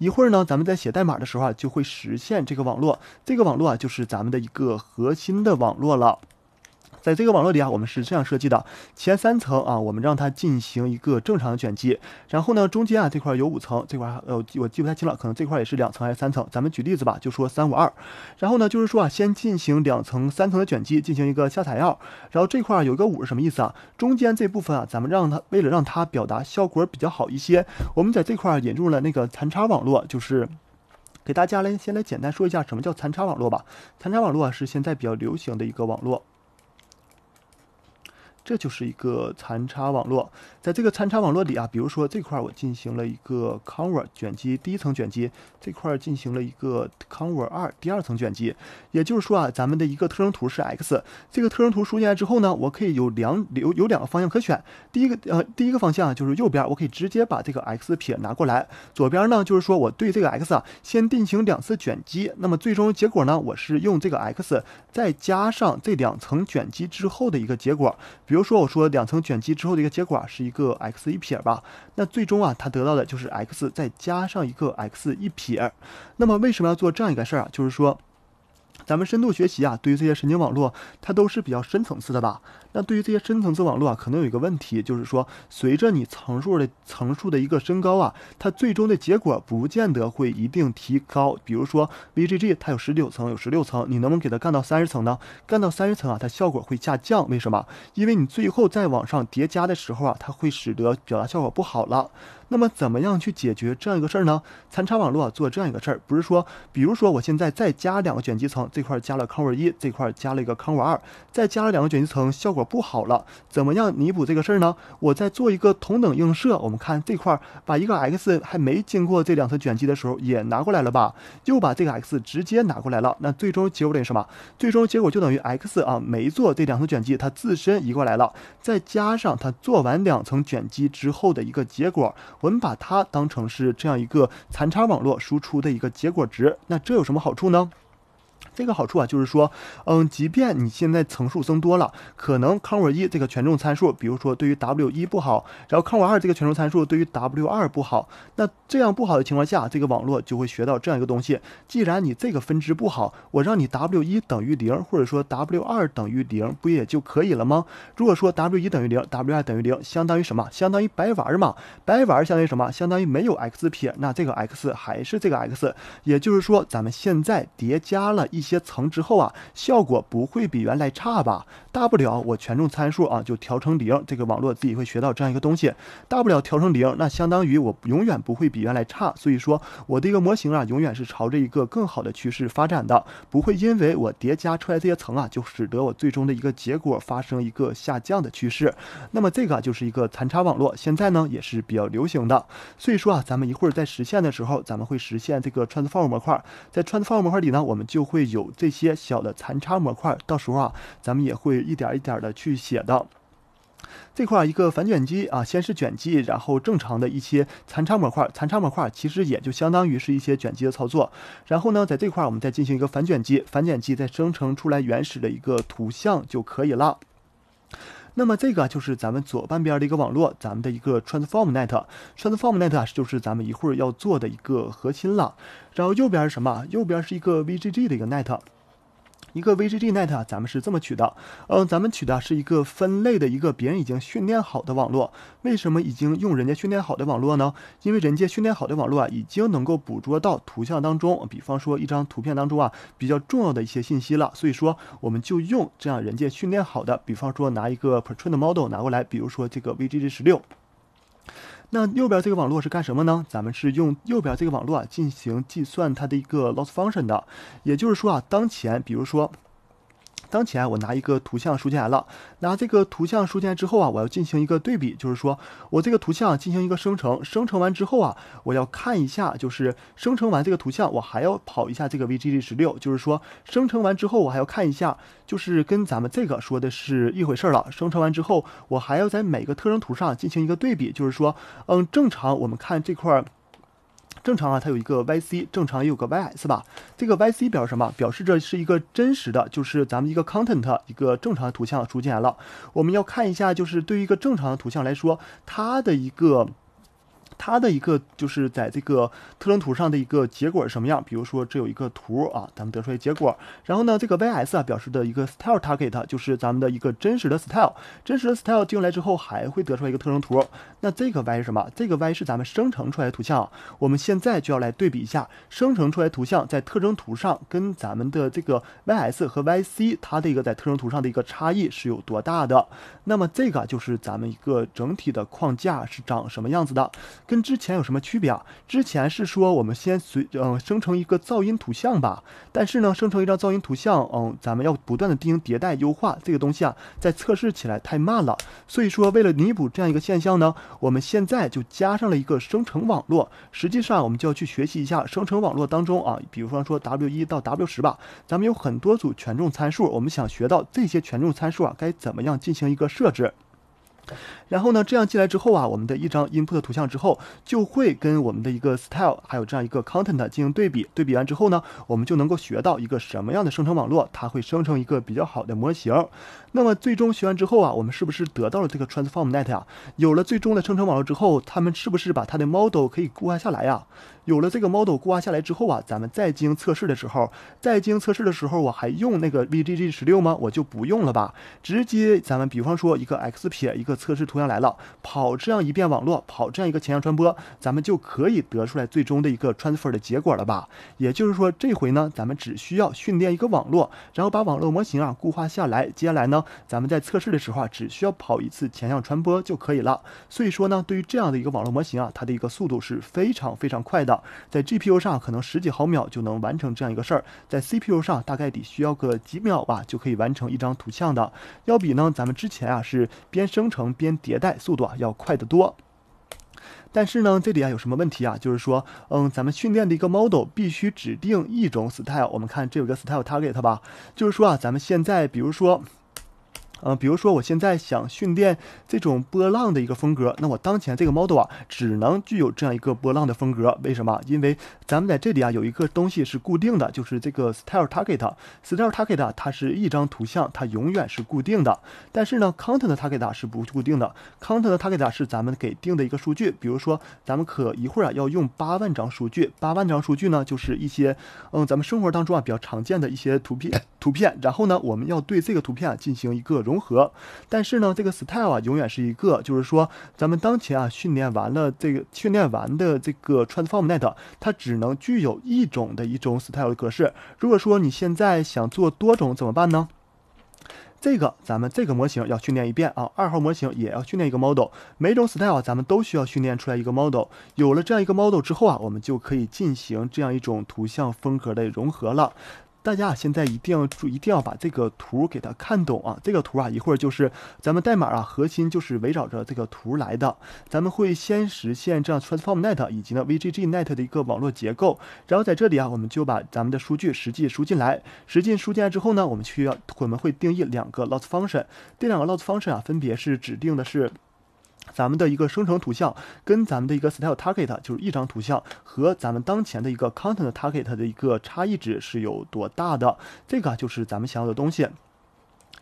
一会儿呢，咱们在写代码的时候啊，就会实现这个网络。这个网络啊，就是咱们的一个核心的网络了。在这个网络里啊，我们是这样设计的：前三层啊，我们让它进行一个正常的卷积；然后呢，中间啊这块有五层，这块呃我我记不太清了，可能这块也是两层还是三层。咱们举例子吧，就说三五二。然后呢，就是说啊，先进行两层、三层的卷积进行一个下采样。然后这块有一个五是什么意思啊？中间这部分啊，咱们让它为了让它表达效果比较好一些，我们在这块引入了那个残差网络。就是给大家来先来简单说一下什么叫残差网络吧。残差网络啊是现在比较流行的一个网络。这就是一个残差网络。在这个参差网络里啊，比如说这块儿我进行了一个 conv 卷积，第一层卷积这块儿进行了一个 conv 二，第二层卷积。也就是说啊，咱们的一个特征图是 x，这个特征图输进来之后呢，我可以有两有有两个方向可选。第一个呃，第一个方向就是右边，我可以直接把这个 x 撇拿过来；左边呢，就是说我对这个 x 啊先进行两次卷积，那么最终结果呢，我是用这个 x 再加上这两层卷积之后的一个结果。比如说我说两层卷积之后的一个结果是一。一个 x 一撇吧，那最终啊，它得到的就是 x 再加上一个 x 一撇。那么为什么要做这样一个事儿啊？就是说。咱们深度学习啊，对于这些神经网络，它都是比较深层次的吧？那对于这些深层次网络啊，可能有一个问题，就是说，随着你层数的层数的一个升高啊，它最终的结果不见得会一定提高。比如说 VGG，它有十九层，有十六层，你能不能给它干到三十层呢？干到三十层啊，它效果会下降。为什么？因为你最后再往上叠加的时候啊，它会使得表达效果不好了。那么怎么样去解决这样一个事儿呢？残差网络做这样一个事儿，不是说，比如说我现在再加两个卷积层，这块加了 c o n v 这块加了一个 c o n v 再加了两个卷积层，效果不好了，怎么样弥补这个事儿呢？我再做一个同等映射，我们看这块，把一个 x 还没经过这两层卷积的时候也拿过来了吧，又把这个 x 直接拿过来了，那最终结果等于什么？最终结果就等于 x 啊，没做这两层卷积，它自身移过来了，再加上它做完两层卷积之后的一个结果。我们把它当成是这样一个残差网络输出的一个结果值，那这有什么好处呢？这个好处啊，就是说，嗯，即便你现在层数增多了，可能 cover 一这个权重参数，比如说对于 w 一不好，然后 cover 二这个权重参数对于 w 二不好，那这样不好的情况下，这个网络就会学到这样一个东西：，既然你这个分支不好，我让你 w 一等于零，或者说 w 二等于零，不也就可以了吗？如果说 w 一等于零，w 二等于零，相当于什么？相当于白玩嘛？白玩相当于什么？相当于没有 x 撇，那这个 x 还是这个 x，也就是说，咱们现在叠加了一些。些层之后啊，效果不会比原来差吧？大不了我权重参数啊就调成零，这个网络自己会学到这样一个东西。大不了调成零，那相当于我永远不会比原来差。所以说我的一个模型啊，永远是朝着一个更好的趋势发展的，不会因为我叠加出来这些层啊，就使得我最终的一个结果发生一个下降的趋势。那么这个就是一个残差网络，现在呢也是比较流行的。所以说啊，咱们一会儿在实现的时候，咱们会实现这个 t r a n s f o r m 模块。在 t r a n s f o r m 模块里呢，我们就会有这些小的残差模块。到时候啊，咱们也会。一点一点的去写的，这块一个反卷积啊，先是卷积，然后正常的一些残差模块，残差模块其实也就相当于是一些卷积的操作，然后呢，在这块儿我们再进行一个反卷积，反卷积再生成出来原始的一个图像就可以了。那么这个就是咱们左半边的一个网络，咱们的一个 transform net，transform net 就是咱们一会儿要做的一个核心了。然后右边是什么？右边是一个 VGG 的一个 net。一个 VGGNet 啊，咱们是这么取的，嗯，咱们取的是一个分类的一个别人已经训练好的网络。为什么已经用人家训练好的网络呢？因为人家训练好的网络啊，已经能够捕捉到图像当中，比方说一张图片当中啊，比较重要的一些信息了。所以说，我们就用这样人家训练好的，比方说拿一个 pretrained model 拿过来，比如说这个 VGG 十六。那右边这个网络是干什么呢？咱们是用右边这个网络啊进行计算它的一个 loss function 的，也就是说啊，当前比如说。当前我拿一个图像输进来了，拿这个图像输进来之后啊，我要进行一个对比，就是说我这个图像进行一个生成，生成完之后啊，我要看一下，就是生成完这个图像，我还要跑一下这个 VGG 十六，就是说生成完之后我还要看一下，就是跟咱们这个说的是一回事了。生成完之后，我还要在每个特征图上进行一个对比，就是说，嗯，正常我们看这块。正常啊，它有一个 YC，正常也有个 YS 吧？这个 YC 表示什么？表示这是一个真实的，就是咱们一个 content，一个正常的图像出现了。我们要看一下，就是对于一个正常的图像来说，它的一个。它的一个就是在这个特征图上的一个结果是什么样？比如说这有一个图啊，咱们得出来结果。然后呢，这个 y s 啊表示的一个 style target 就是咱们的一个真实的 style，真实的 style 进来之后还会得出来一个特征图。那这个 y 是什么？这个 y 是咱们生成出来的图像。我们现在就要来对比一下生成出来图像在特征图上跟咱们的这个 y s 和 y c 它的一个在特征图上的一个差异是有多大的。那么这个就是咱们一个整体的框架是长什么样子的。跟之前有什么区别啊？之前是说我们先随嗯生成一个噪音图像吧，但是呢生成一张噪音图像，嗯咱们要不断的进行迭代优化这个东西啊，在测试起来太慢了。所以说为了弥补这样一个现象呢，我们现在就加上了一个生成网络。实际上我们就要去学习一下生成网络当中啊，比说说 W 一到 W 十吧，咱们有很多组权重参数，我们想学到这些权重参数啊，该怎么样进行一个设置？然后呢，这样进来之后啊，我们的一张 input 图像之后，就会跟我们的一个 style，还有这样一个 content 进行对比。对比完之后呢，我们就能够学到一个什么样的生成网络，它会生成一个比较好的模型。那么最终学完之后啊，我们是不是得到了这个 transform net 啊？有了最终的生成网络之后，他们是不是把它的 model 可以固化下来呀？有了这个 model 固化下来之后啊，咱们再进行测试的时候，再进行测试的时候，我还用那个 VGG 十六吗？我就不用了吧，直接咱们比方说一个 x' 撇，一个测试图像来了，跑这样一遍网络，跑这样一个前向传播，咱们就可以得出来最终的一个 transfer 的结果了吧。也就是说，这回呢，咱们只需要训练一个网络，然后把网络模型啊固化下来，接下来呢，咱们在测试的时候啊，只需要跑一次前向传播就可以了。所以说呢，对于这样的一个网络模型啊，它的一个速度是非常非常快的。在 GPU 上可能十几毫秒就能完成这样一个事儿，在 CPU 上大概得需要个几秒吧，就可以完成一张图像的。要比呢咱们之前啊是边生成边迭代，速度啊要快得多。但是呢这里啊有什么问题啊？就是说，嗯，咱们训练的一个 model 必须指定一种 style。我们看这有个 style target 吧，就是说啊，咱们现在比如说。嗯，比如说我现在想训练这种波浪的一个风格，那我当前这个 model 啊只能具有这样一个波浪的风格。为什么？因为咱们在这里啊有一个东西是固定的，就是这个 style target。style target 它是一张图像，它永远是固定的。但是呢，content target 是不固定的。content target 是咱们给定的一个数据。比如说，咱们可一会儿啊要用八万张数据，八万张数据呢就是一些嗯咱们生活当中啊比较常见的一些图片。图片，然后呢，我们要对这个图片啊、进行一个融合，但是呢，这个 style 啊，永远是一个，就是说，咱们当前啊训练完了这个训练完的这个 transform net，它只能具有一种的一种 style 的格式。如果说你现在想做多种怎么办呢？这个咱们这个模型要训练一遍啊，二号模型也要训练一个 model，每种 style 啊，咱们都需要训练出来一个 model。有了这样一个 model 之后啊，我们就可以进行这样一种图像风格的融合了。大家啊，现在一定要注，一定要把这个图给它看懂啊！这个图啊，一会儿就是咱们代码啊，核心就是围绕着这个图来的。咱们会先实现这样 t r a n s f o r m Net 以及呢 VGG Net 的一个网络结构，然后在这里啊，我们就把咱们的数据实际输进来，实际输进来之后呢，我们需要我们会定义两个 Loss Function，这两个 Loss Function 啊，分别是指定的是。咱们的一个生成图像跟咱们的一个 style target，就是一张图像和咱们当前的一个 content target 的一个差异值是有多大的，这个就是咱们想要的东西。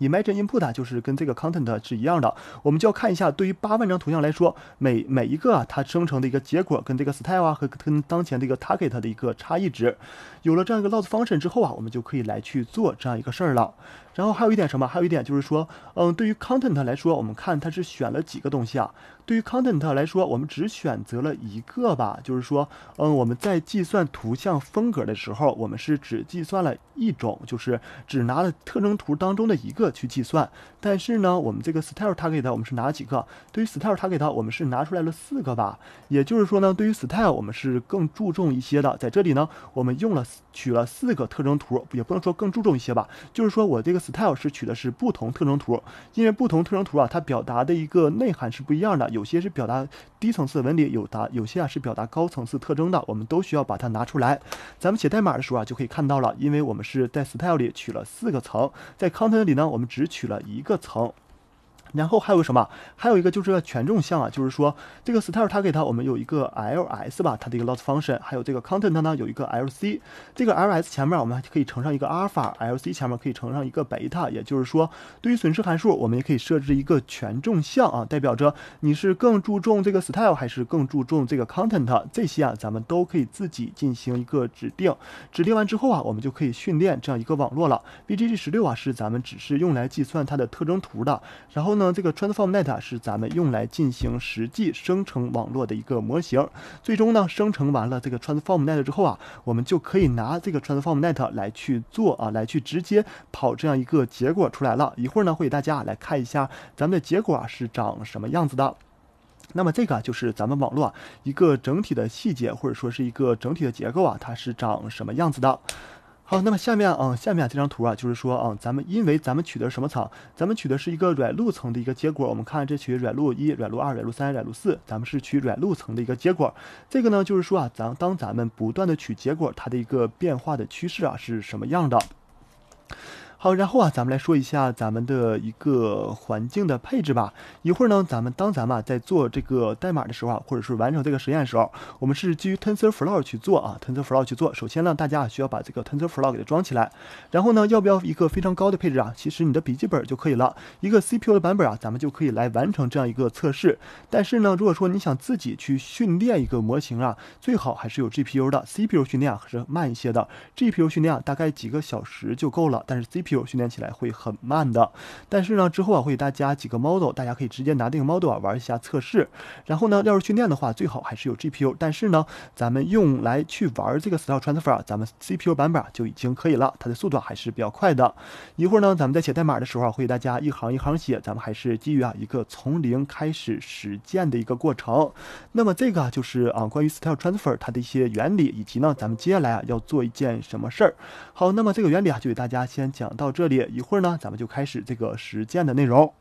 image input 就是跟这个 content 是一样的，我们就要看一下对于八万张图像来说，每每一个啊，它生成的一个结果跟这个 style 啊和跟当前这个 target 的一个差异值，有了这样一个 loss function 之后啊，我们就可以来去做这样一个事儿了。然后还有一点什么？还有一点就是说，嗯，对于 content 来说，我们看它是选了几个东西啊？对于 content 来说，我们只选择了一个吧，就是说，嗯，我们在计算图像风格的时候，我们是只计算了一种，就是只拿了特征图当中的一个。去计算，但是呢，我们这个 style tag 的，我们是拿几个？对于 style tag t 我们是拿出来了四个吧。也就是说呢，对于 style，我们是更注重一些的。在这里呢，我们用了取了四个特征图，也不能说更注重一些吧，就是说我这个 style 是取的是不同特征图，因为不同特征图啊，它表达的一个内涵是不一样的。有些是表达低层次纹理，有达有些啊是表达高层次特征的，我们都需要把它拿出来。咱们写代码的时候啊，就可以看到了，因为我们是在 style 里取了四个层，在 content 里呢。我们只取了一个层。然后还有个什么？还有一个就是权重项啊，就是说这个 style 它给它我们有一个 ls 吧，它的一个 loss function，还有这个 content 呢有一个 lc，这个 ls 前面我们还可以乘上一个阿尔法，lc 前面可以乘上一个贝塔，也就是说对于损失函数我们也可以设置一个权重项啊，代表着你是更注重这个 style 还是更注重这个 content，这些啊咱们都可以自己进行一个指定，指定完之后啊，我们就可以训练这样一个网络了。b g g 1 6啊是咱们只是用来计算它的特征图的，然后呢。那这个 t r a n s f o r m Net 是咱们用来进行实际生成网络的一个模型。最终呢，生成完了这个 t r a n s f o r m Net 之后啊，我们就可以拿这个 t r a n s f o r m Net 来去做啊，来去直接跑这样一个结果出来了。一会儿呢，会给大家来看一下咱们的结果啊是长什么样子的。那么这个就是咱们网络一个整体的细节，或者说是一个整体的结构啊，它是长什么样子的。好，那么下面啊，下面啊这张图啊，就是说啊，咱们因为咱们取的什么层？咱们取的是一个软路层的一个结果。我们看这取软路一、软路二、软路三、软路四，咱们是取软路层的一个结果。这个呢，就是说啊，咱当咱们不断的取结果，它的一个变化的趋势啊是什么样的？好，然后啊，咱们来说一下咱们的一个环境的配置吧。一会儿呢，咱们当咱们啊在做这个代码的时候啊，或者是完成这个实验的时候，我们是基于 TensorFlow 去做啊，TensorFlow 去做。首先呢，大家啊需要把这个 TensorFlow 给它装起来。然后呢，要不要一个非常高的配置啊？其实你的笔记本就可以了，一个 CPU 的版本啊，咱们就可以来完成这样一个测试。但是呢，如果说你想自己去训练一个模型啊，最好还是有 GPU 的。CPU 训练啊是慢一些的，GPU 训练啊大概几个小时就够了。但是 C g p u 训练起来会很慢的，但是呢，之后啊会给大家几个 model，大家可以直接拿这个 model 啊玩一下测试。然后呢，要是训练的话最好还是有 GPU，但是呢，咱们用来去玩这个 style transfer 啊，咱们 CPU 版本就已经可以了，它的速度还是比较快的。一会儿呢，咱们在写代码的时候会给大家一行一行写，咱们还是基于啊一个从零开始实践的一个过程。那么这个就是啊关于 style transfer 它的一些原理，以及呢，咱们接下来啊要做一件什么事儿。好，那么这个原理啊就给大家先讲。到这里，一会儿呢，咱们就开始这个实践的内容。